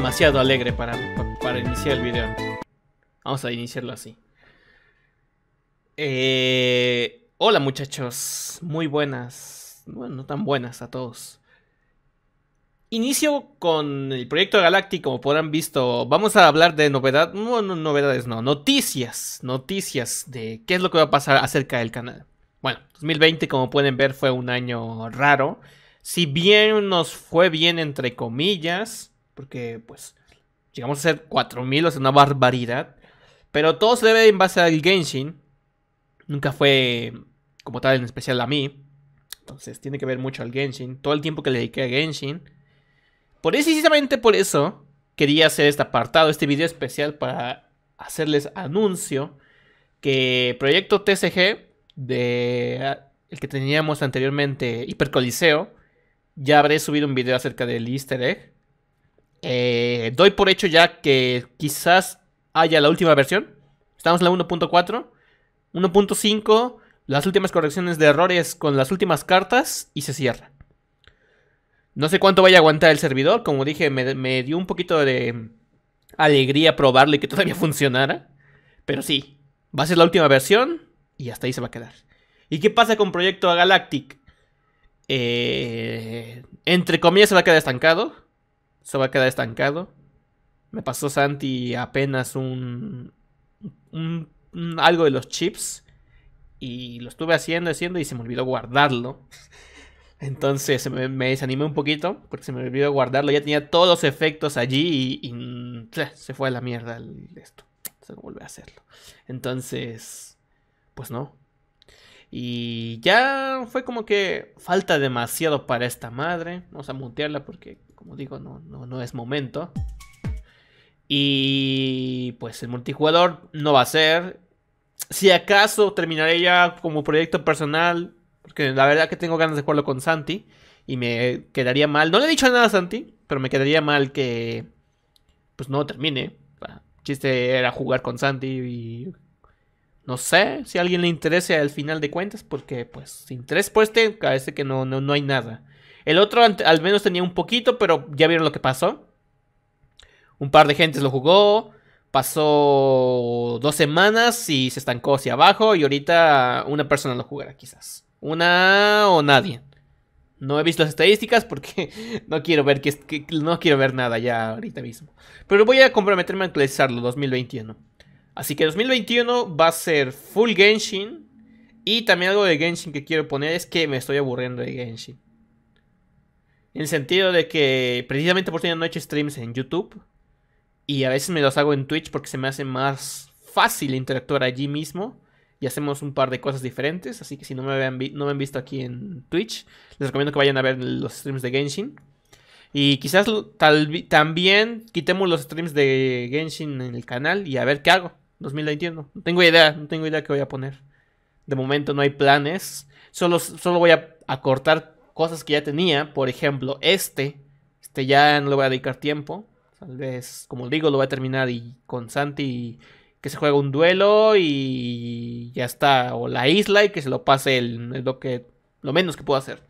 demasiado alegre para, para iniciar el video. Vamos a iniciarlo así. Eh, hola muchachos, muy buenas. Bueno, no tan buenas a todos. Inicio con el proyecto Galactic, como podrán visto, vamos a hablar de novedad, no novedades, no, noticias, noticias de qué es lo que va a pasar acerca del canal. Bueno, 2020 como pueden ver fue un año raro, si bien nos fue bien entre comillas, porque pues llegamos a ser 4000, o sea, una barbaridad. Pero todo se debe en base al Genshin. Nunca fue como tal en especial a mí. Entonces tiene que ver mucho al Genshin. Todo el tiempo que le dediqué a Genshin. Por eso, precisamente por eso, quería hacer este apartado, este video especial para hacerles anuncio que Proyecto TCG, de el que teníamos anteriormente, Hipercoliseo, ya habré subido un video acerca del easter egg. Eh, doy por hecho ya que quizás haya la última versión. Estamos en la 1.4. 1.5, las últimas correcciones de errores con las últimas cartas y se cierra. No sé cuánto vaya a aguantar el servidor. Como dije, me, dio un poquito de alegría probarle que todavía funcionara. Pero sí, va a ser la última versión y hasta ahí se va a quedar. ¿Y qué pasa con Proyecto Galactic? Eh, entre comillas se va a quedar estancado se va a quedar estancado. Me pasó Santi apenas un, algo de los chips y lo estuve haciendo, haciendo y se me olvidó guardarlo. Entonces me, desanimé un poquito porque se me olvidó guardarlo. Ya tenía todos los efectos allí y, mm, se fue a la mierda esto. Se volví a hacerlo. Entonces, pues no. Y ya fue como que falta demasiado para esta madre. Vamos a mutearla porque como digo, no, no, no es momento. Y pues el multijugador no va a ser. Si acaso terminaré ya como proyecto personal, porque la verdad que tengo ganas de jugarlo con Santi. Y me quedaría mal. No le he dicho nada a Santi, pero me quedaría mal que pues no termine. chiste era jugar con Santi y no sé si a alguien le interese al final de cuentas, porque pues sin tres pueste. parece que no, no hay nada. El otro al menos tenía un poquito, pero ya vieron lo que pasó. Un par de gentes lo jugó. Pasó dos semanas y se estancó hacia abajo. Y ahorita una persona lo jugará, quizás. Una o nadie. No he visto las estadísticas porque no quiero ver que, no quiero ver nada ya ahorita mismo. Pero voy a comprometerme a actualizarlo 2021. Así que 2021 va a ser full Genshin y también algo de Genshin que quiero poner es que me estoy aburriendo de Genshin. En el sentido de que precisamente por eso ya no he hecho streams en YouTube. Y a veces me los hago en Twitch porque se me hace más fácil interactuar allí mismo. Y hacemos un par de cosas diferentes. Así que si no me, no me han visto aquí en Twitch, les recomiendo que vayan a ver los streams de Genshin. Y quizás tal, también quitemos los streams de Genshin en el canal y a ver qué hago. 2021. No tengo idea, no tengo idea qué voy a poner. De momento no hay planes. Solo, solo voy a cortar cosas que ya tenía, por ejemplo, este, este ya no le voy a dedicar tiempo, tal vez, como digo, lo voy a terminar y con Santi que se juega un duelo y ya está, o la isla y que se lo pase el, lo que lo menos que puedo hacer.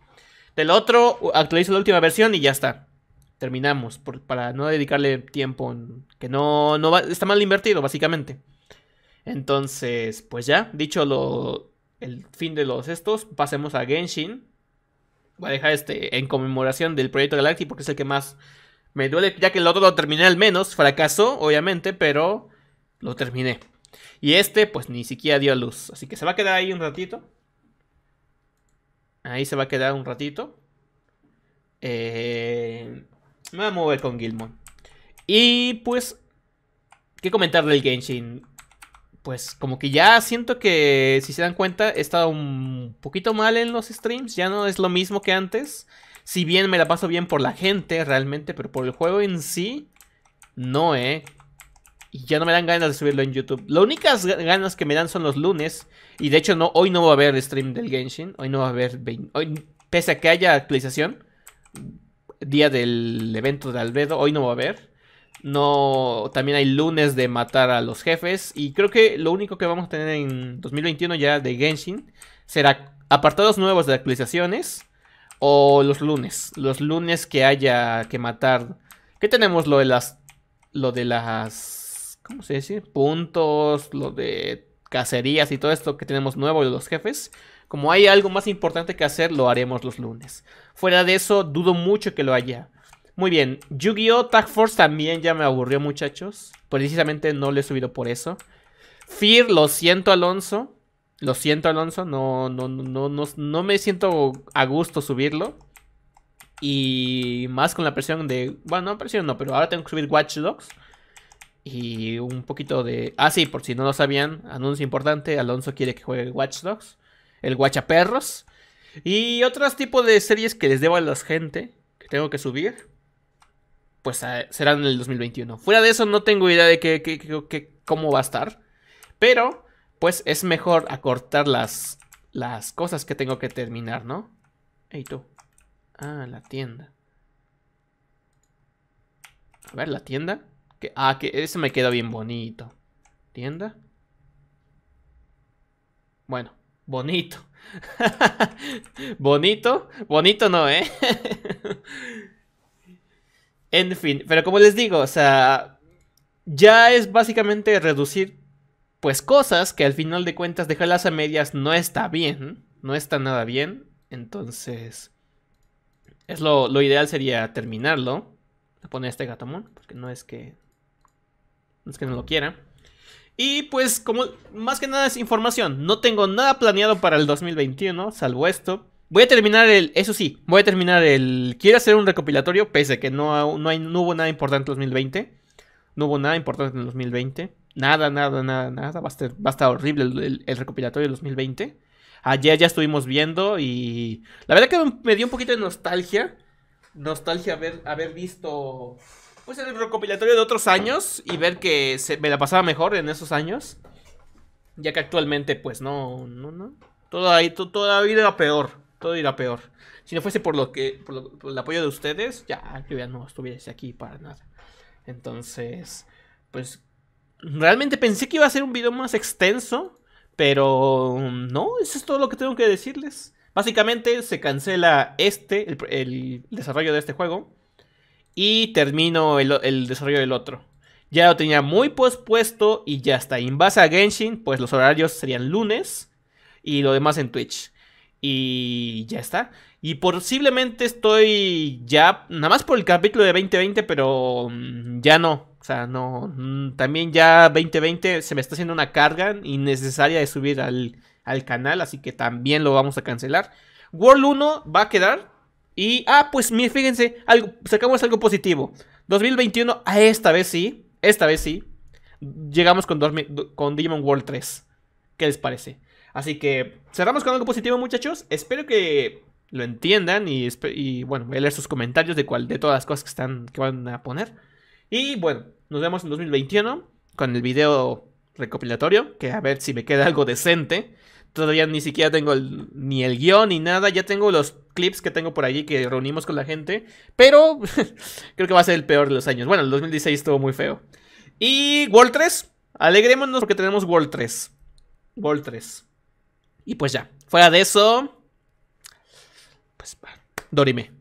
Del otro actualizo la última versión y ya está. Terminamos para no dedicarle tiempo que no, no va, está mal invertido básicamente. Entonces, pues ya, dicho lo, el fin de los estos, pasemos a Genshin voy a dejar este en conmemoración del proyecto Galactic porque es el que más me duele, ya que el otro lo terminé al menos, fracasó, obviamente, pero lo terminé. Y este, pues ni siquiera dio luz, así que se va a quedar ahí un ratito. Ahí se va a quedar un ratito. Eh, me voy a mover con Gilmon. Y pues, ¿qué comentar del Genshin? pues como que ya siento que si se dan cuenta he estado un poquito mal en los streams, ya no es lo mismo que antes. Si bien me la paso bien por la gente realmente, pero por el juego en sí, no, eh. Y ya no me dan ganas de subirlo en YouTube. Las únicas ganas que me dan son los lunes. Y de hecho, no, hoy no va a haber stream del Genshin. Hoy no va a haber. Hoy, pese a que haya actualización, día del evento de Albedo, hoy no va a haber. No, también hay lunes de matar a los jefes. Y creo que lo único que vamos a tener en 2021 ya de Genshin será apartados nuevos de actualizaciones o los lunes. Los lunes que haya que matar. ¿Qué tenemos lo de las. Lo de las. ¿Cómo se dice? Puntos, lo de cacerías y todo esto que tenemos nuevo de los jefes. Como hay algo más importante que hacer, lo haremos los lunes. Fuera de eso, dudo mucho que lo haya. Muy bien, Yu-Gi-Oh! Tag Force también ya me aburrió, muchachos. Precisamente no lo he subido por eso. Fear, lo siento, Alonso. Lo siento, Alonso. No, no, no, no, no me siento a gusto subirlo. Y más con la presión de. Bueno, presión no, pero ahora tengo que subir Watch Dogs. Y un poquito de. Ah, sí, por si no lo sabían, anuncio importante: Alonso quiere que juegue Watch Dogs, el perros. Y otros tipos de series que les debo a la gente que tengo que subir pues será en el 2021. Fuera de eso, no tengo idea de qué cómo va a estar. Pero, pues es mejor acortar las, las cosas que tengo que terminar, ¿no? tú. Ah, la tienda. A ver, la tienda. ah, que ese me queda bien bonito. ¿Tienda? Bueno, bonito. bonito, bonito no, ¿eh? En fin, pero como les digo, o sea, ya es básicamente reducir pues cosas que al final de cuentas dejarlas a medias no está bien, no está nada bien, entonces es lo, ideal sería terminarlo, pone este gatamón, porque no es que no es que no lo quiera. Y pues como más que nada es información, no tengo nada planeado para el 2021, salvo esto, Voy a terminar el. Eso sí, voy a terminar el. Quiero hacer un recopilatorio, pese que no, no, hay, no hubo nada importante en 2020. No hubo nada importante en 2020. Nada, nada, nada, nada. Va a estar, horrible el, recopilatorio de 2020. Ayer ya estuvimos viendo y. La verdad que me dio un poquito de nostalgia. Nostalgia haber, haber visto. Pues el recopilatorio de otros años y ver que se, me la pasaba mejor en esos años. Ya que actualmente, pues no, no, no. Todo ahí, todo, todavía era peor todo irá peor. Si no fuese por lo que el apoyo de ustedes, ya no estuviese aquí para nada. Entonces, pues realmente pensé que iba a ser un video más extenso, pero mm, no, eso es todo lo que tengo que decirles. Básicamente se cancela este, el, desarrollo de este juego, y termino el, desarrollo del otro. Ya lo tenía muy pospuesto y ya está. En base a Genshin, pues los horarios serían lunes y lo demás en Twitch. Y ya está. Y posiblemente estoy ya, nada más por el capítulo de 2020, pero mm, ya no. O sea, no. Mm, también ya 2020 se me está haciendo una carga innecesaria de subir al, canal, así que también lo vamos a cancelar. World 1 va a quedar. Y, ah, pues mire, fíjense, sacamos algo positivo. 2021, a ah, esta vez sí, esta vez sí, llegamos con, con Demon World 3. ¿Qué les parece? Así que cerramos con algo positivo, muchachos. Espero que lo entiendan y, bueno, voy a leer sus comentarios de cuál de todas las cosas que están que van a poner. Y bueno, nos vemos en 2021 con el video recopilatorio, que a ver si me queda algo decente. Todavía ni siquiera tengo ni el guión ni nada, ya tengo los clips que tengo por allí que reunimos con la gente, pero creo que va a ser el peor de los años. Bueno, el 2016 estuvo muy feo. Y World 3, alegrémonos porque tenemos World 3. World 3. Y pues ya, fuera de eso, pues Dorime.